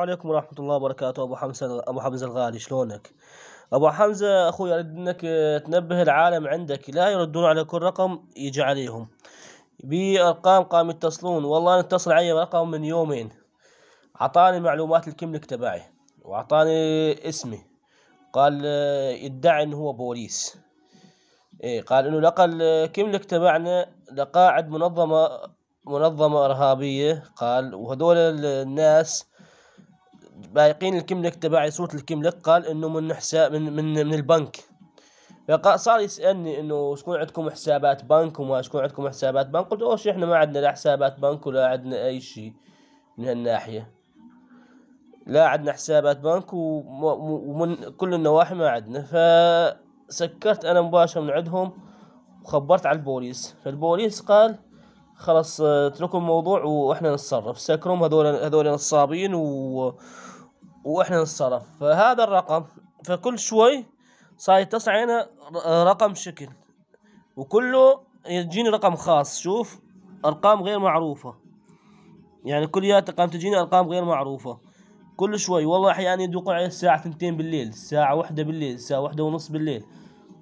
عليكم ورحمة الله وبركاته أبو حمزة أبو حمزة الغالي شلونك؟ أبو حمزة أخوي أريد أنك تنبه العالم عندك لا يردون على كل رقم يجي عليهم بأرقام قام يتصلون والله أنا اتصل علي رقم من يومين عطاني معلومات الكملك تبعي وأعطاني اسمي قال يدعي أنه هو بوليس إيه قال إنه لقى الكملك تبعنا لقاعد منظمة منظمة إرهابية قال وهذول الناس بايقين الكملك تبعي صوت الكملك قال انه من حساب من من, من البنك فصار يسالني انه شكون عندكم حسابات بنك وما شكون عندكم حسابات بنك قلت اوش احنا ما عندنا لا حسابات بنك ولا عندنا اي شيء من هالناحيه لا عندنا حسابات بنك ومن كل النواحي ما عندنا فسكرت انا مباشره من عندهم وخبرت على البوليس فالبوليس قال خلاص اتركوا آه، الموضوع واحنا نتصرف سكرهم هذول هذول نصابين و... واحنا نتصرف فهذا الرقم فكل شوي صار يتصل علينا رقم شكل وكله يجيني رقم خاص شوف ارقام غير معروفه يعني كليات ارقام تجيني ارقام غير معروفه كل شوي والله احيانا يدقوا علي الساعه 2 بالليل الساعه 1 بالليل الساعه 1 ونص بالليل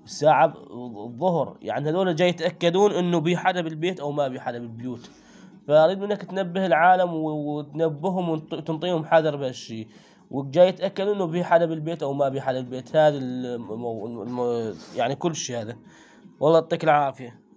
الساعة الظهر يعني هذول جاي يتأكدون انه بي حدا بالبيت او ما بي حدا بالبيوت فاريد منك تنبه العالم وتنبههم وتنطيهم حذر بهالشيء وجاي يتاكدون انه في حدا بالبيت او ما في حدا بالبيت هذا يعني كل شيء هذا والله يعطيك العافيه